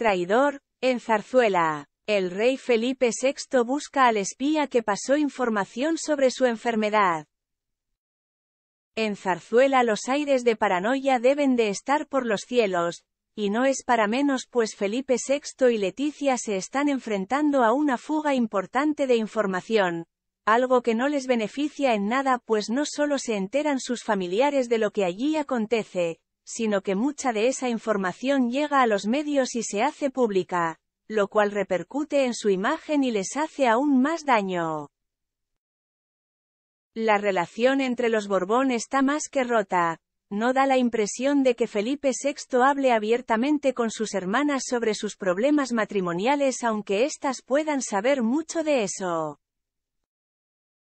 Traidor, en Zarzuela. El rey Felipe VI busca al espía que pasó información sobre su enfermedad. En Zarzuela los aires de paranoia deben de estar por los cielos, y no es para menos pues Felipe VI y Leticia se están enfrentando a una fuga importante de información, algo que no les beneficia en nada pues no solo se enteran sus familiares de lo que allí acontece, sino que mucha de esa información llega a los medios y se hace pública, lo cual repercute en su imagen y les hace aún más daño. La relación entre los Borbón está más que rota. No da la impresión de que Felipe VI hable abiertamente con sus hermanas sobre sus problemas matrimoniales aunque éstas puedan saber mucho de eso.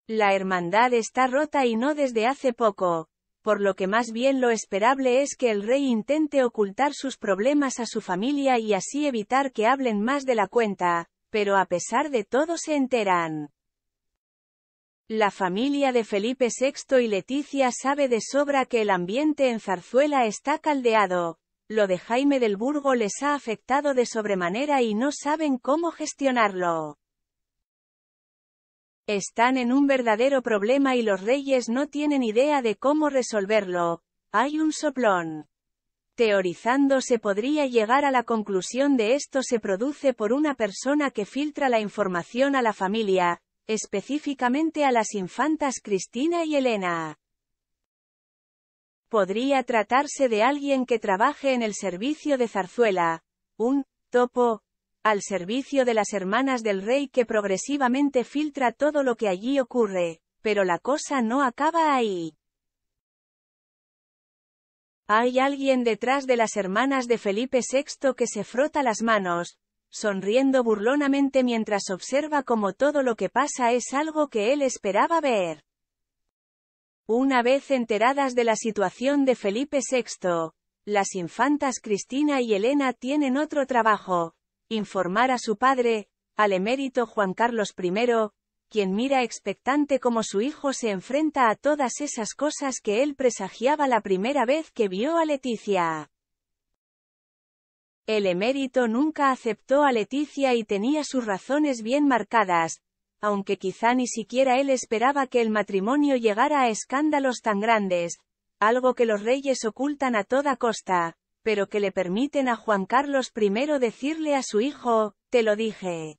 La hermandad está rota y no desde hace poco, por lo que más bien lo esperable es que el rey intente ocultar sus problemas a su familia y así evitar que hablen más de la cuenta, pero a pesar de todo se enteran. La familia de Felipe VI y Leticia sabe de sobra que el ambiente en Zarzuela está caldeado, lo de Jaime del Burgo les ha afectado de sobremanera y no saben cómo gestionarlo. Están en un verdadero problema y los reyes no tienen idea de cómo resolverlo. Hay un soplón. Teorizando se podría llegar a la conclusión de esto se produce por una persona que filtra la información a la familia, específicamente a las infantas Cristina y Elena. Podría tratarse de alguien que trabaje en el servicio de zarzuela, un topo, al servicio de las hermanas del rey que progresivamente filtra todo lo que allí ocurre, pero la cosa no acaba ahí. Hay alguien detrás de las hermanas de Felipe VI que se frota las manos, sonriendo burlonamente mientras observa cómo todo lo que pasa es algo que él esperaba ver. Una vez enteradas de la situación de Felipe VI, las infantas Cristina y Elena tienen otro trabajo, informar a su padre, al emérito Juan Carlos I, quien mira expectante como su hijo se enfrenta a todas esas cosas que él presagiaba la primera vez que vio a Leticia. El emérito nunca aceptó a Leticia y tenía sus razones bien marcadas, aunque quizá ni siquiera él esperaba que el matrimonio llegara a escándalos tan grandes, algo que los reyes ocultan a toda costa pero que le permiten a Juan Carlos I decirle a su hijo, te lo dije.